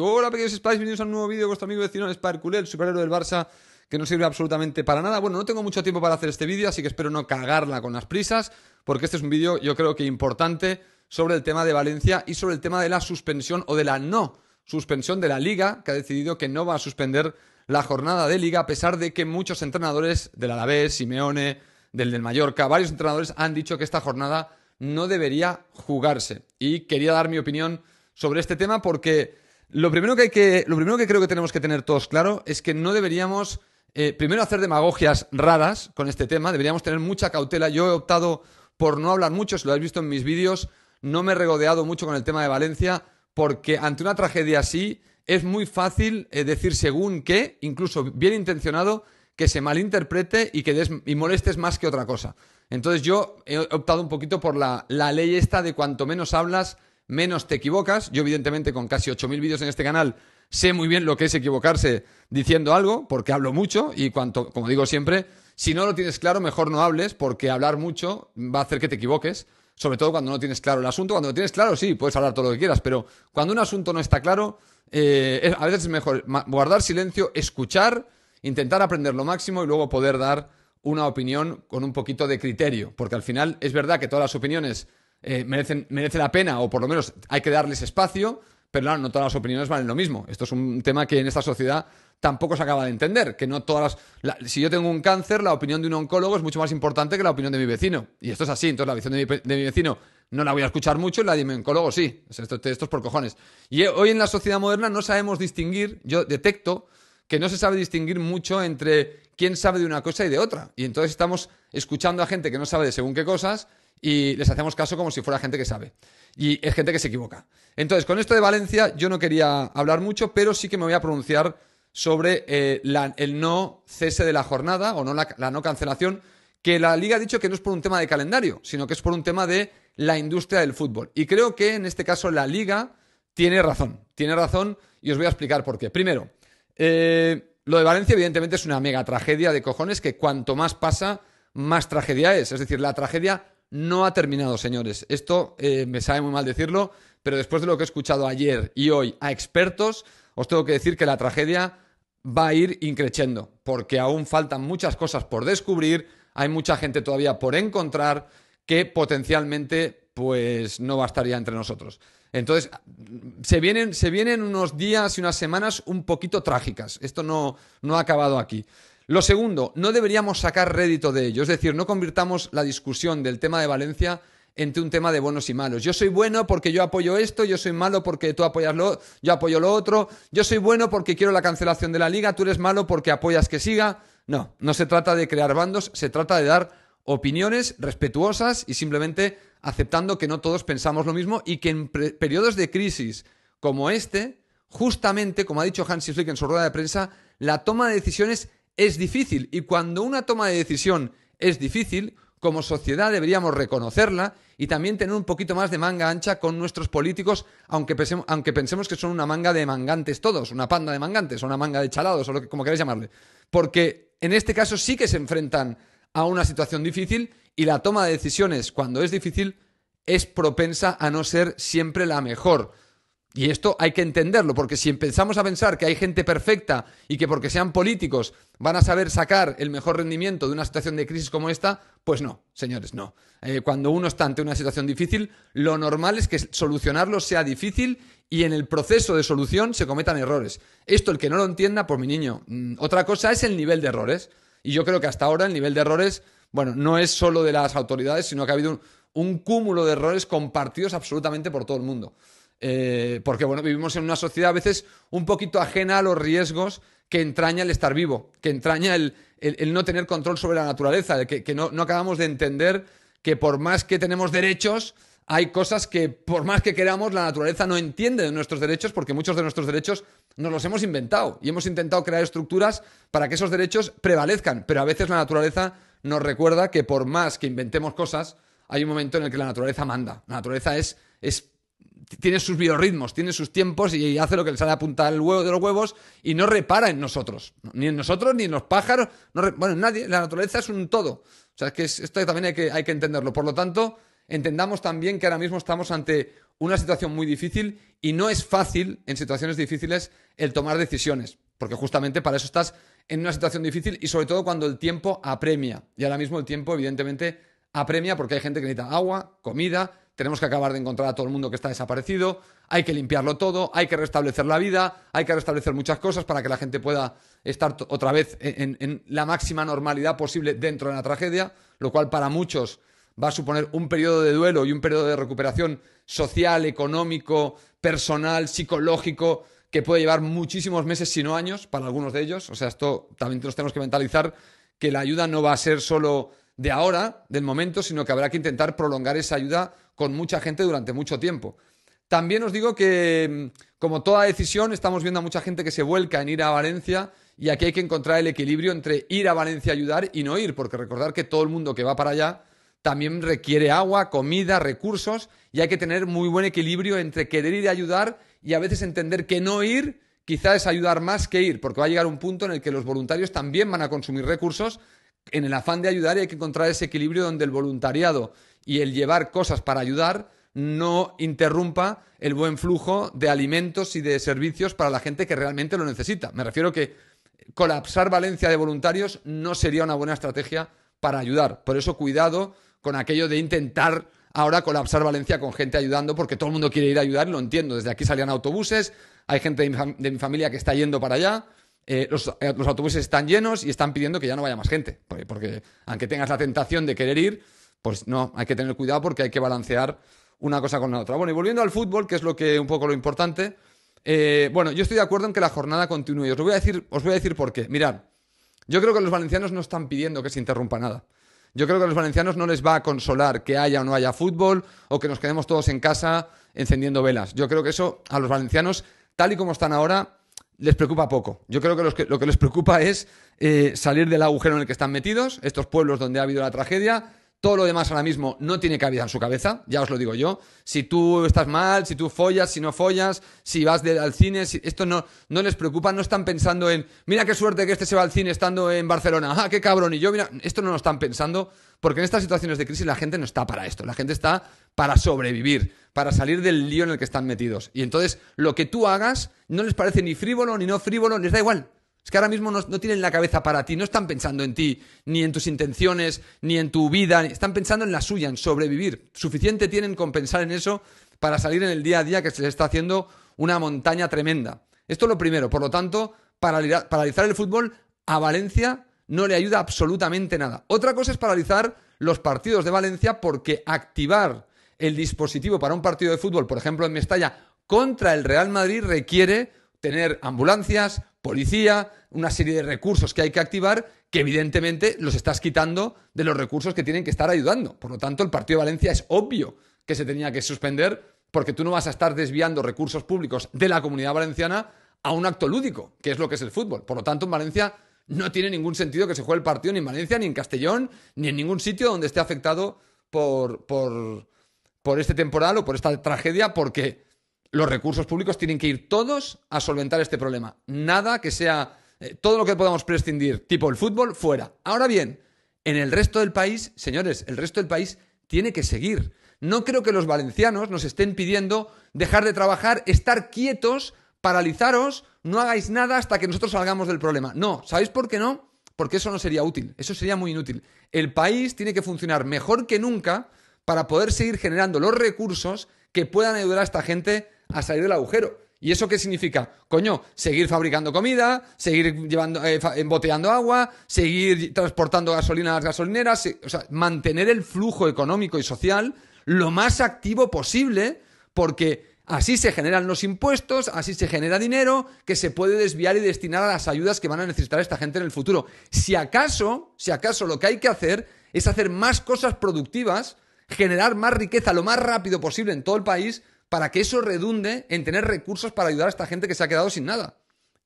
Hola, pequeños Spice! bienvenidos a un nuevo vídeo de vuestro amigo vecino Sparkulel, el superhéroe del Barça, que no sirve absolutamente para nada. Bueno, no tengo mucho tiempo para hacer este vídeo, así que espero no cagarla con las prisas, porque este es un vídeo, yo creo que importante, sobre el tema de Valencia y sobre el tema de la suspensión o de la no suspensión de la Liga, que ha decidido que no va a suspender la jornada de Liga, a pesar de que muchos entrenadores del Alavés, Simeone, del del Mallorca, varios entrenadores han dicho que esta jornada no debería jugarse. Y quería dar mi opinión sobre este tema porque lo primero que hay que. Lo primero que creo que tenemos que tener todos claro es que no deberíamos. Eh, primero hacer demagogias raras con este tema, deberíamos tener mucha cautela. Yo he optado por no hablar mucho, si lo habéis visto en mis vídeos, no me he regodeado mucho con el tema de Valencia, porque ante una tragedia así es muy fácil eh, decir según qué, incluso bien intencionado, que se malinterprete y que des y molestes más que otra cosa. Entonces yo he optado un poquito por la, la ley esta de cuanto menos hablas, menos te equivocas. Yo, evidentemente, con casi 8.000 vídeos en este canal, sé muy bien lo que es equivocarse diciendo algo, porque hablo mucho y cuanto, como digo siempre, si no lo tienes claro, mejor no hables, porque hablar mucho va a hacer que te equivoques, sobre todo cuando no tienes claro el asunto. Cuando lo tienes claro, sí, puedes hablar todo lo que quieras, pero cuando un asunto no está claro, eh, a veces es mejor guardar silencio, escuchar, intentar aprender lo máximo y luego poder dar una opinión con un poquito de criterio, porque al final es verdad que todas las opiniones eh, merecen, merece la pena, o por lo menos hay que darles espacio, pero no todas las opiniones valen lo mismo. Esto es un tema que en esta sociedad tampoco se acaba de entender, que no todas si yo tengo un cáncer, la opinión de un oncólogo es mucho más importante que la opinión de mi vecino. Y esto es así, entonces la visión de mi, vecino no la voy a escuchar mucho y la de mi oncólogo sí. estos esto, es por cojones. Y eh, hoy en la sociedad moderna no sabemos distinguir, yo detecto que no se sabe distinguir mucho entre quién sabe de una cosa y de otra. Y entonces estamos escuchando a gente que no sabe de según qué cosas y les hacemos caso como si fuera gente que sabe. Y es gente que se equivoca. Entonces, con esto de Valencia yo no quería hablar mucho, pero sí que me voy a pronunciar sobre eh, el no cese de la jornada o no la, no cancelación, que la liga ha dicho que no es por un tema de calendario, sino que es por un tema de la industria del fútbol. Y creo que en este caso la liga tiene razón. Tiene razón y os voy a explicar por qué. Primero, eh, lo de Valencia evidentemente es una mega tragedia de cojones que cuanto más pasa, más tragedia es. Es decir, la tragedia no ha terminado, señores. Esto eh, me sabe muy mal decirlo, pero después de lo que he escuchado ayer y hoy a expertos, os tengo que decir que la tragedia va a ir increciendo, porque aún faltan muchas cosas por descubrir, hay mucha gente todavía por encontrar que potencialmente pues no bastaría entre nosotros. Entonces, se vienen, se vienen unos días y unas semanas un poquito trágicas. Esto no ha acabado aquí. Lo segundo, no deberíamos sacar rédito de ello, es decir, no convirtamos la discusión del tema de Valencia entre un tema de buenos y malos. Yo soy bueno porque yo apoyo esto, yo soy malo porque tú apoyas lo, yo apoyo lo otro, yo soy bueno porque quiero la cancelación de la liga, tú eres malo porque apoyas que siga. No, no se trata de crear bandos, se trata de dar opiniones respetuosas y simplemente aceptando que no todos pensamos lo mismo y que en periodos de crisis como este, justamente, como ha dicho Hansi Flick en su rueda de prensa, la toma de decisiones es difícil y cuando una toma de decisión es difícil, como sociedad deberíamos reconocerla y también tener un poquito más de manga ancha con nuestros políticos, aunque, pensemos, que son una manga de mangantes todos, una panda de mangantes o una manga de chalados o lo que, como queráis llamarle. Porque en este caso sí que se enfrentan a una situación difícil y la toma de decisiones cuando es difícil es propensa a no ser siempre la mejor. Y esto hay que entenderlo, porque si empezamos a pensar que hay gente perfecta y que porque sean políticos van a saber sacar el mejor rendimiento de una situación de crisis como esta, pues no, señores, no. Eh, cuando uno está ante una situación difícil, lo normal es que solucionarlo sea difícil y en el proceso de solución se cometan errores. Esto el que no lo entienda, pues mi niño, mm, otra cosa es el nivel de errores. Y yo creo que hasta ahora el nivel de errores, bueno, no es solo de las autoridades, sino que ha habido un cúmulo de errores compartidos absolutamente por todo el mundo. Eh, porque bueno, vivimos en una sociedad a veces un poquito ajena a los riesgos que entraña el estar vivo, que entraña el, el, no tener control sobre la naturaleza, que, que no, acabamos de entender que por más que tenemos derechos, hay cosas que por más que queramos, la naturaleza no entiende de nuestros derechos porque muchos de nuestros derechos nos los hemos inventado y hemos intentado crear estructuras para que esos derechos prevalezcan, pero a veces la naturaleza nos recuerda que por más que inventemos cosas, hay un momento en el que la naturaleza manda. La naturaleza es, es tiene sus biorritmos, tiene sus tiempos y hace lo que le sale a apuntar el huevo de los huevos y no repara en nosotros. Ni en nosotros, ni en los pájaros. bueno, nadie. La naturaleza es un todo. O sea, que esto también que, hay que entenderlo. Por lo tanto, entendamos también que ahora mismo estamos ante una situación muy difícil y no es fácil en situaciones difíciles el tomar decisiones. Porque justamente para eso estás en una situación difícil y sobre todo cuando el tiempo apremia. Y ahora mismo el tiempo, evidentemente, apremia porque hay gente que necesita agua, comida tenemos que acabar de encontrar a todo el mundo que está desaparecido, hay que limpiarlo todo, hay que restablecer la vida, hay que restablecer muchas cosas para que la gente pueda estar otra vez en, la máxima normalidad posible dentro de la tragedia, lo cual para muchos va a suponer un periodo de duelo y un periodo de recuperación social, económico, personal, psicológico, que puede llevar muchísimos meses, si no años, para algunos de ellos. O sea, esto también nos tenemos que mentalizar que la ayuda no va a ser solo de ahora, del momento, sino que habrá que intentar prolongar esa ayuda con mucha gente durante mucho tiempo. También os digo que, mm, como toda decisión, estamos viendo a mucha gente que se vuelca en ir a Valencia y aquí hay que encontrar el equilibrio entre ir a Valencia a ayudar y no ir, porque recordar que todo el mundo que va para allá también requiere agua, comida, recursos y hay que tener muy buen equilibrio entre querer ir a ayudar y a veces entender que no ir quizás es ayudar más que ir, porque va a llegar un punto en el que los voluntarios también van a consumir recursos en el afán de ayudar y hay que encontrar ese equilibrio donde el voluntariado y el llevar cosas para ayudar no interrumpa el buen flujo de alimentos y de servicios para la gente que realmente lo necesita. Me refiero que colapsar Valencia de voluntarios no sería una buena estrategia para ayudar. Por eso cuidado con aquello de intentar ahora colapsar Valencia con gente ayudando porque todo el mundo quiere ir a ayudar y lo entiendo. Desde aquí salían autobuses, hay gente de mi familia que está yendo para allá eh, eh, los, autobuses están llenos y están pidiendo que ya no vaya más gente. Porque, aunque tengas la tentación de querer ir, pues no, hay que tener cuidado porque hay que balancear una cosa con la otra. Bueno, y volviendo al fútbol, que es lo que un poco lo importante. Eh, bueno, yo estoy de acuerdo en que la jornada continúe. Os, voy a decir, os voy a decir por qué. Mirad, yo creo que los valencianos no están pidiendo que se interrumpa nada. Yo creo que a los valencianos no les va a consolar que haya o no haya fútbol o que nos quedemos todos en casa encendiendo velas. Yo creo que eso a los valencianos, tal y como están ahora, les preocupa poco. Yo creo que, lo que les preocupa es eh, salir del agujero en el que están metidos, estos pueblos donde ha habido la tragedia, todo lo demás ahora mismo no tiene cabida en su cabeza, ya os lo digo yo. Si tú estás mal, si tú follas, si no follas, si vas al cine, si, esto no, no les preocupa, no están pensando en, mira qué suerte que este se va al cine estando en Barcelona, ah, qué cabrón, y yo, mira, esto no lo están pensando, porque en estas situaciones de crisis la gente no está para esto, la gente está para sobrevivir, para salir del lío en el que están metidos. Y entonces lo que tú hagas no les parece ni frívolo ni no frívolo, les da igual, es que ahora mismo no, tienen la cabeza para ti, no están pensando en ti, ni en tus intenciones, ni en tu vida, están pensando en la suya, en sobrevivir. Suficiente tienen con pensar en eso para salir en el día a día que se les está haciendo una montaña tremenda. Esto es lo primero. Por lo tanto, paralizar el fútbol a Valencia no le ayuda absolutamente nada. Otra cosa es paralizar los partidos de Valencia porque activar el dispositivo para un partido de fútbol, por ejemplo en Mestalla, contra el Real Madrid requiere tener ambulancias, policía, una serie de recursos que hay que activar, que evidentemente los estás quitando de los recursos que tienen que estar ayudando. Por lo tanto, el Partido de Valencia es obvio que se tenía que suspender porque tú no vas a estar desviando recursos públicos de la comunidad valenciana a un acto lúdico, que es lo que es el fútbol. Por lo tanto, en Valencia no tiene ningún sentido que se juegue el partido ni en Valencia, ni en Castellón, ni en ningún sitio donde esté afectado por, por, por este temporal o por esta tragedia, porque los recursos públicos tienen que ir todos a solventar este problema. Nada que sea eh, todo lo que podamos prescindir, tipo el fútbol, fuera. Ahora bien, en el resto del país, señores, el resto del país tiene que seguir. No creo que los valencianos nos estén pidiendo dejar de trabajar, estar quietos, paralizaros, no hagáis nada hasta que nosotros salgamos del problema. No, ¿sabéis por qué no? Porque eso no sería útil, eso sería muy inútil. El país tiene que funcionar mejor que nunca para poder seguir generando los recursos que puedan ayudar a esta gente a salir del agujero. ¿Y eso qué significa? Coño, seguir fabricando comida, seguir llevando, eh, embotellando agua, seguir transportando gasolina a las gasolineras, o sea, mantener el flujo económico y social lo más activo posible, porque así se generan los impuestos, así se genera dinero que se puede desviar y destinar a las ayudas que van a necesitar esta gente en el futuro. Si acaso, si acaso lo que hay que hacer es hacer más cosas productivas, generar más riqueza lo más rápido posible en todo el país para que eso redunde en tener recursos para ayudar a esta gente que se ha quedado sin nada.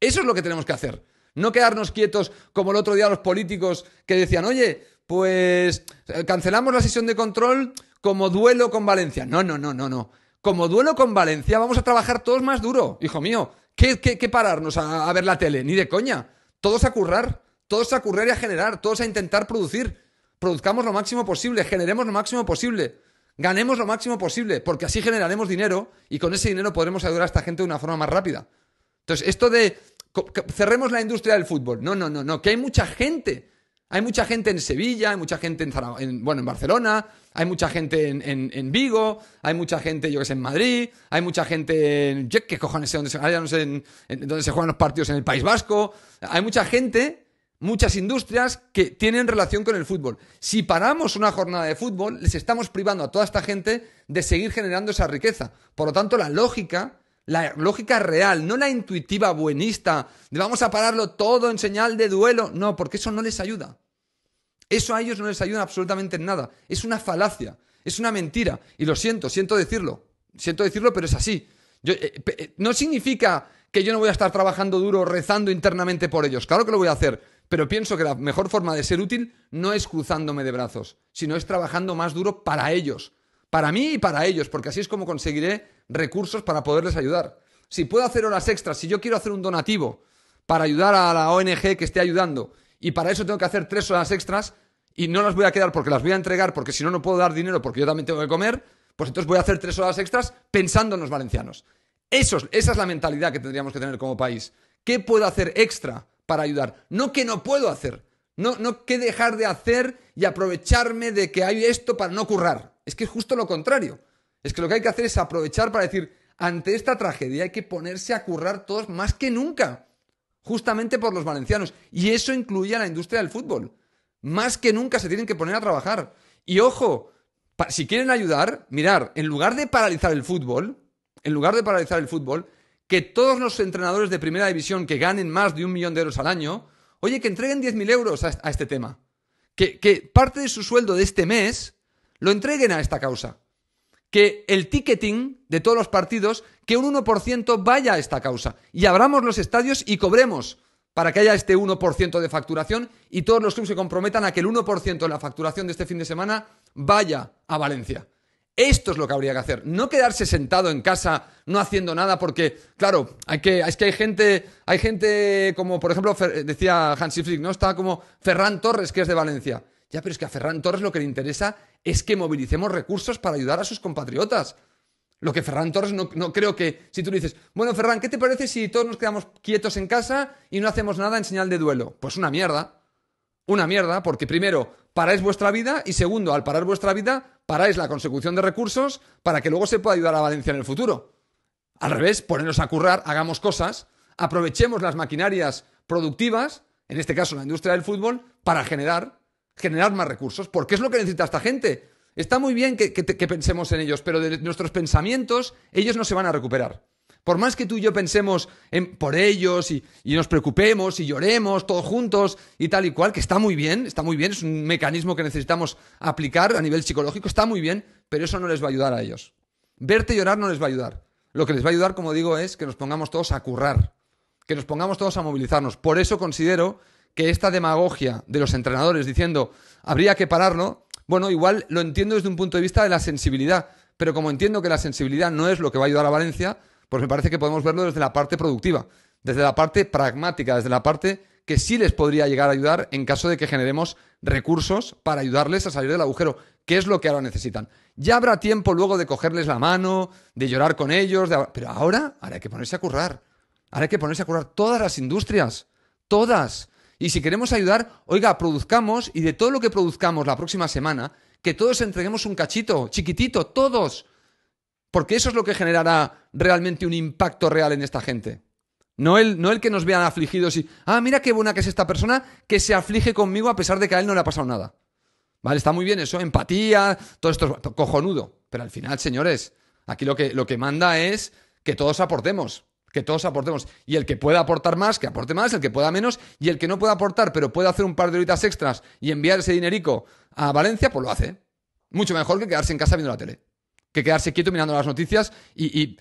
Eso es lo que tenemos que hacer. No quedarnos quietos como el otro día los políticos que decían, oye, pues eh, cancelamos la sesión de control como duelo con Valencia. No, no, no, no, no. Como duelo con Valencia vamos a trabajar todos más duro, hijo mío. ¿Qué, pararnos a, a, ver la tele? Ni de coña. Todos a currar, todos a currar y a generar, todos a intentar producir. Produzcamos lo máximo posible, generemos lo máximo posible ganemos lo máximo posible, porque así generaremos dinero y con ese dinero podremos ayudar a esta gente de una forma más rápida. Entonces, esto de cerremos la industria del fútbol. No, no, no, no, que hay mucha gente. Hay mucha gente en Sevilla, hay mucha gente en, bueno, en Barcelona, hay mucha gente en, Vigo, hay mucha gente, yo que sé, en Madrid, hay mucha gente en... ¿Qué cojones sé se, donde se juegan los partidos en el País Vasco? Hay mucha gente muchas industrias que tienen relación con el fútbol. Si paramos una jornada de fútbol, les estamos privando a toda esta gente de seguir generando esa riqueza. Por lo tanto, la lógica, la lógica real, no la intuitiva buenista, de vamos a pararlo todo en señal de duelo, no, porque eso no les ayuda. Eso a ellos no les ayuda absolutamente nada. Es una falacia, es una mentira. Y lo siento, siento decirlo. Siento decirlo, pero es así. Eh, eh, no significa que yo no voy a estar trabajando duro, rezando internamente por ellos. Claro que lo voy a hacer pero pienso que la mejor forma de ser útil no es cruzándome de brazos, sino es trabajando más duro para ellos, para mí y para ellos, porque así es como conseguiré recursos para poderles ayudar. Si puedo hacer horas extras, si yo quiero hacer un donativo para ayudar a la ONG que esté ayudando, y para eso tengo que hacer tres horas extras, y no las voy a quedar porque las voy a entregar, porque si no, no puedo dar dinero porque yo también tengo que comer, pues entonces voy a hacer tres horas extras pensando en los valencianos. Eso, esa es la mentalidad que tendríamos que tener como país. ¿Qué puedo hacer extra para ayudar. No que no puedo hacer. No, no que dejar de hacer y aprovecharme de que hay esto para no currar. Es que es justo lo contrario. Es que lo que hay que hacer es aprovechar para decir, ante esta tragedia hay que ponerse a currar todos más que nunca, justamente por los valencianos. Y eso incluye a la industria del fútbol. Más que nunca se tienen que poner a trabajar. Y ojo, si quieren ayudar, mirar, en lugar de paralizar el fútbol, en lugar de paralizar el fútbol, que todos los entrenadores de primera división que ganen más de un millón de euros al año, oye, que entreguen 10.000 euros a, este tema. Que, que parte de su sueldo de este mes lo entreguen a esta causa. Que el ticketing de todos los partidos, que un 1% vaya a esta causa. Y abramos los estadios y cobremos para que haya este 1% de facturación y todos los clubes se comprometan a que el 1% de la facturación de este fin de semana vaya a Valencia. Esto es lo que habría que hacer, no quedarse sentado en casa no haciendo nada porque, claro, hay que, es que hay gente, hay gente como, por ejemplo, eh, decía Hans Flick, ¿no? Está como Ferran Torres, que es de Valencia. Ya, pero es que a Ferran Torres lo que le interesa es que movilicemos recursos para ayudar a sus compatriotas. Lo que Ferran Torres no, no creo que, si tú le dices, bueno, Ferran, ¿qué te parece si todos nos quedamos quietos en casa y no hacemos nada en señal de duelo? Pues una mierda. Una mierda, porque primero, paráis vuestra vida y segundo, al parar vuestra vida, es la consecución de recursos para que luego se pueda ayudar a Valencia en el futuro. Al revés, ponernos a currar, hagamos cosas, aprovechemos las maquinarias productivas, en este caso la industria del fútbol, para generar, generar más recursos, porque es lo que necesita esta gente. Está muy bien que, que pensemos en ellos, pero de nuestros pensamientos ellos no se van a recuperar. Por más que tú y yo pensemos por ellos y, y nos preocupemos y lloremos todos juntos y tal y cual, que está muy bien, está muy bien, es un mecanismo que necesitamos aplicar a nivel psicológico, está muy bien, pero eso no les va a ayudar a ellos. Verte llorar no les va a ayudar. Lo que les va a ayudar, como digo, es que nos pongamos todos a currar, que nos pongamos todos a movilizarnos. Por eso considero que esta demagogia de los entrenadores diciendo habría que pararlo, bueno, igual lo entiendo desde un punto de vista de la sensibilidad, pero como entiendo que la sensibilidad no es lo que va a ayudar a Valencia, pues me parece que podemos verlo desde la parte productiva, desde la parte pragmática, desde la parte que sí les podría llegar a ayudar en caso de que generemos recursos para ayudarles a salir del agujero, que es lo que ahora necesitan. Ya habrá tiempo luego de cogerles la mano, de llorar con ellos, pero ahora, ahora hay que ponerse a currar. Ahora hay que ponerse a currar todas las industrias, todas. Y si queremos ayudar, oiga, produzcamos y de todo lo que produzcamos la próxima semana, que todos entreguemos un cachito, chiquitito, todos, porque eso es lo que generará realmente un impacto real en esta gente. No el, no el que nos vean afligidos y, ah, mira qué buena que es esta persona que se aflige conmigo a pesar de que a él no le ha pasado nada. ¿Vale? Está muy bien eso, empatía, todo esto es cojonudo. Pero al final, señores, aquí lo que, lo que manda es que todos aportemos, que todos aportemos. Y el que pueda aportar más, que aporte más, el que pueda menos, y el que no pueda aportar, pero puede hacer un par de horitas extras y enviar ese dinerico a Valencia, pues lo hace. Mucho mejor que quedarse en casa viendo la tele que quedarse quieto mirando las noticias y,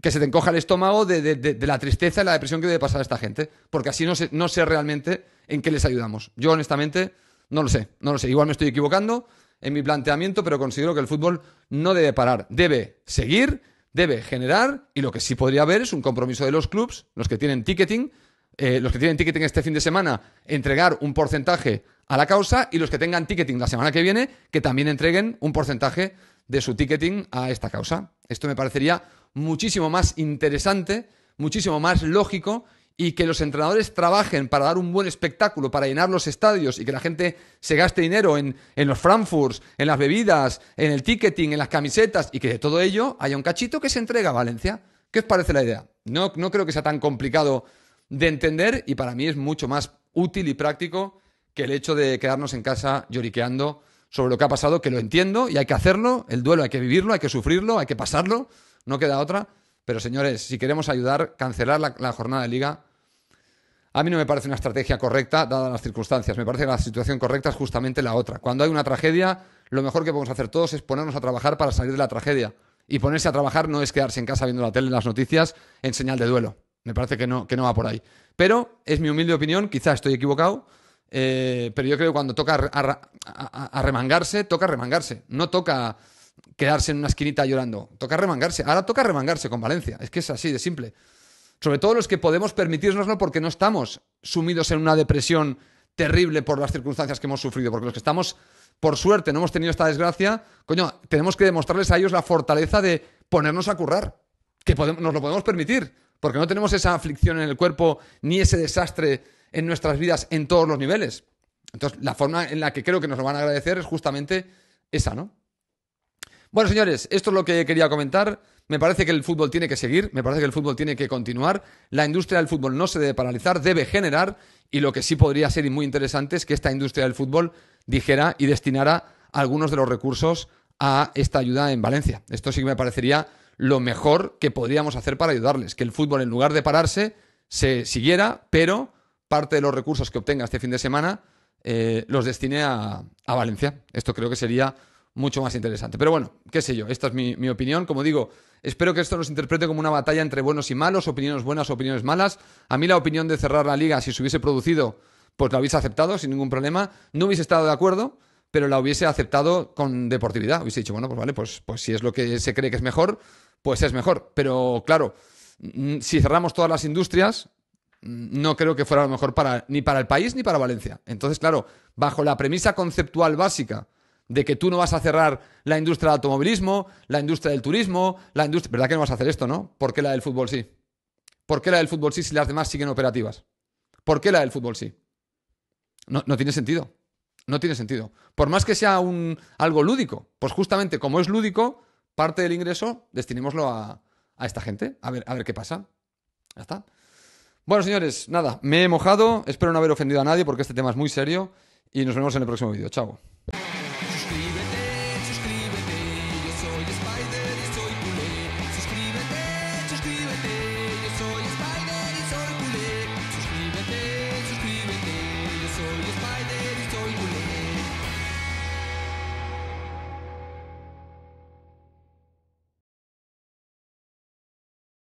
que se te encoja el estómago de, la tristeza y la depresión que debe pasar a esta gente, porque así no sé, realmente en qué les ayudamos. Yo honestamente no lo sé, no lo sé. Igual me estoy equivocando en mi planteamiento, pero considero que el fútbol no debe parar, debe seguir, debe generar y lo que sí podría haber es un compromiso de los clubes, los que tienen ticketing, eh, los que tienen ticketing este fin de semana, entregar un porcentaje a la causa y los que tengan ticketing la semana que viene, que también entreguen un porcentaje de su ticketing a esta causa. Esto me parecería muchísimo más interesante, muchísimo más lógico y que los entrenadores trabajen para dar un buen espectáculo, para llenar los estadios y que la gente se gaste dinero en, los Frankfurts, en las bebidas, en el ticketing, en las camisetas y que de todo ello haya un cachito que se entrega a Valencia. ¿Qué os parece la idea? No, no creo que sea tan complicado de entender y para mí es mucho más útil y práctico que el hecho de quedarnos en casa lloriqueando sobre lo que ha pasado, que lo entiendo y hay que hacerlo, el duelo hay que vivirlo, hay que sufrirlo, hay que pasarlo, no queda otra. Pero señores, si queremos ayudar, cancelar la, jornada de liga, a mí no me parece una estrategia correcta, dadas las circunstancias. Me parece que la situación correcta es justamente la otra. Cuando hay una tragedia, lo mejor que podemos hacer todos es ponernos a trabajar para salir de la tragedia. Y ponerse a trabajar no es quedarse en casa viendo la tele en las noticias en señal de duelo. Me parece que no, que no va por ahí. Pero es mi humilde opinión, quizás estoy equivocado. Eh, pero yo creo que cuando toca remangarse toca remangarse. No toca quedarse en una esquinita llorando. Toca remangarse. Ahora toca remangarse con Valencia. Es que es así de simple. Sobre todo los que podemos permitirnoslo porque no estamos sumidos en una depresión terrible por las circunstancias que hemos sufrido. Porque los que estamos, por suerte, no hemos tenido esta desgracia, coño, tenemos que demostrarles a ellos la fortaleza de ponernos a currar. Que nos lo podemos permitir. Porque no tenemos esa aflicción en el cuerpo ni ese desastre en nuestras vidas en todos los niveles. Entonces, la forma en la que creo que nos lo van a agradecer es justamente esa, ¿no? Bueno, señores, esto es lo que quería comentar. Me parece que el fútbol tiene que seguir, me parece que el fútbol tiene que continuar. La industria del fútbol no se debe paralizar, debe generar. Y lo que sí podría ser y muy interesante es que esta industria del fútbol dijera y destinara algunos de los recursos a esta ayuda en Valencia. Esto sí que me parecería lo mejor que podríamos hacer para ayudarles. Que el fútbol, en lugar de pararse, se siguiera, pero parte de los recursos que obtenga este fin de semana eh, los destine a, Valencia. Esto creo que sería mucho más interesante. Pero bueno, qué sé yo, esta es mi, opinión. Como digo, espero que esto nos interprete como una batalla entre buenos y malos, opiniones buenas, opiniones malas. A mí la opinión de cerrar la liga, si se hubiese producido, pues la hubiese aceptado sin ningún problema. No hubiese estado de acuerdo, pero la hubiese aceptado con deportividad. Hubiese dicho, bueno, pues vale, pues, pues si es lo que se cree que es mejor, pues es mejor. Pero claro, mm, si cerramos todas las industrias, no creo que fuera lo mejor para, ni para el país ni para Valencia. Entonces, claro, bajo la premisa conceptual básica de que tú no vas a cerrar la industria del automovilismo, la industria del turismo, la industria... ¿Verdad que no vas a hacer esto, no? ¿Por qué la del fútbol sí? ¿Por qué la del fútbol sí si las demás siguen operativas? ¿Por qué la del fútbol sí? No, tiene sentido. No tiene sentido. Por más que sea un, algo lúdico, pues justamente como es lúdico, parte del ingreso destinémoslo a, a esta gente. A ver, a ver qué pasa. Ya está. Bueno, señores, nada, me he mojado. Espero no haber ofendido a nadie porque este tema es muy serio. Y nos vemos en el próximo vídeo. Chao.